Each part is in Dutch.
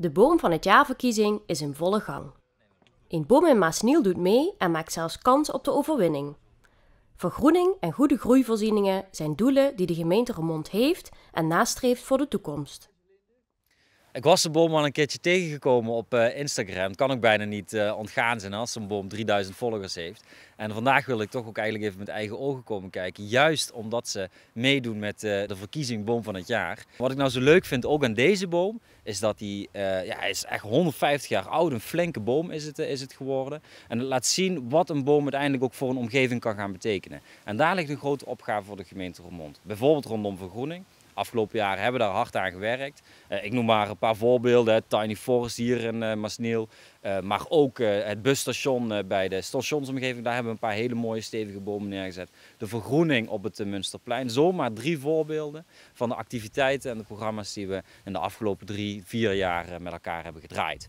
De boom van het jaarverkiezing is in volle gang. Een boom in Maasniel doet mee en maakt zelfs kans op de overwinning. Vergroening en goede groeivoorzieningen zijn doelen die de gemeente Remond heeft en nastreeft voor de toekomst. Ik was de boom al een keertje tegengekomen op eh, Instagram. Het kan ook bijna niet eh, ontgaan zijn als een boom 3000 volgers heeft. En vandaag wil ik toch ook eigenlijk even met eigen ogen komen kijken. Juist omdat ze meedoen met eh, de verkiezing Boom van het Jaar. Wat ik nou zo leuk vind ook aan deze boom, is dat hij, ja, is echt 150 jaar oud. Een flinke boom is het, is het geworden. En het laat zien wat een boom uiteindelijk ook voor een omgeving kan gaan betekenen. En daar ligt een grote opgave voor de gemeente Roermond. Bijvoorbeeld rondom vergroening. Afgelopen jaren hebben we daar hard aan gewerkt. Eh, ik noem maar een paar voorbeelden. Tiny Forest hier in eh, Masneel. Eh, maar ook het busstation bij de stationsomgeving. Daar hebben we een paar hele mooie stevige bomen neergezet. De vergroening op het Munsterplein. Zomaar drie voorbeelden van de activiteiten en de programma's die we in de afgelopen drie, vier jaar met elkaar hebben gedraaid.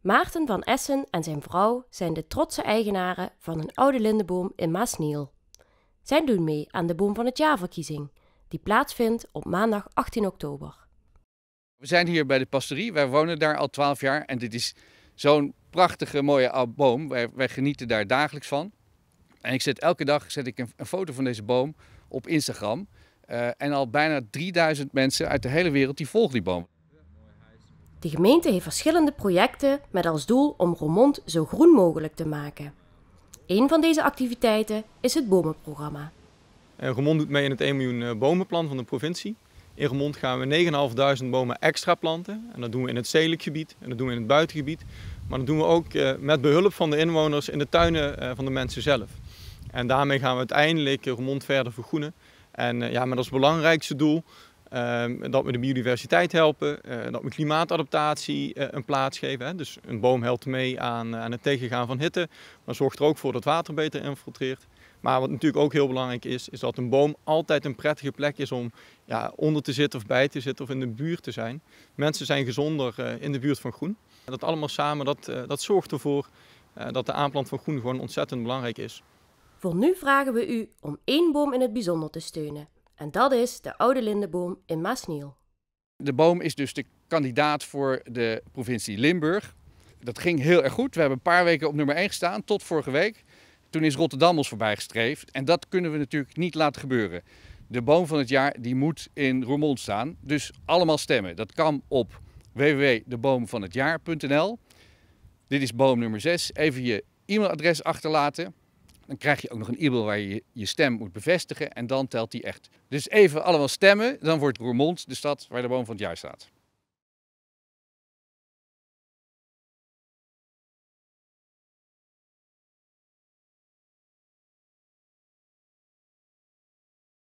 Maarten van Essen en zijn vrouw zijn de trotse eigenaren van een oude lindenboom in Maasniel. Zij doen mee aan de Boom van het Jaarverkiezing die plaatsvindt op maandag 18 oktober. We zijn hier bij de pastorie, wij wonen daar al 12 jaar en dit is zo'n prachtige mooie boom. Wij, wij, genieten daar dagelijks van. En ik zet elke dag zet ik een, foto van deze boom op Instagram. Eh, en al bijna 3000 mensen uit de hele wereld die volgen die boom. De gemeente heeft verschillende projecten met als doel om Romond zo groen mogelijk te maken. Een van deze activiteiten is het bomenprogramma. Eh, Remond doet mee in het 1 miljoen eh, bomenplan van de provincie. In Remond gaan we 9.500 bomen extra planten. En dat doen we in het stedelijk gebied en dat doen we in het buitengebied. Maar dat doen we ook eh, met behulp van de inwoners in de tuinen van de mensen zelf. En daarmee gaan we uiteindelijk Remond verder vergroenen. En ja, met als belangrijkste doel Ehm, dat we de biodiversiteit helpen, eh, dat we klimaatadaptatie eh, een plaats geven. Hè. Dus een boom helpt mee aan, eh, aan het tegengaan van hitte, maar zorgt er ook voor dat water beter infiltreert. Maar wat natuurlijk ook heel belangrijk is, is dat een boom altijd een prettige plek is om ja, onder te zitten of bij te zitten of in de buurt te zijn. Mensen zijn gezonder in de buurt van groen. dat allemaal samen, dat, dat zorgt ervoor dat de aanplant van groen gewoon ontzettend belangrijk is. Voor nu vragen we u om één boom in het bijzonder te steunen. En dat is de oude lindenboom in Maasniel. De boom is dus de kandidaat voor de provincie Limburg. Dat ging heel erg goed. We hebben een paar weken op nummer 1 gestaan, tot vorige week. Toen is Rotterdam ons voorbij gestreefd. En dat kunnen we natuurlijk niet laten gebeuren. De boom van het jaar die moet in Roermond staan. Dus allemaal stemmen. Dat kan op www.deboomvanhetjaar.nl. Dit is boom nummer 6. Even je e-mailadres achterlaten. Dan krijg je ook nog een e-mail waar je je stem moet bevestigen en dan telt die echt. Dus even allemaal stemmen, dan wordt Roermond de stad waar de boom van het jaar staat.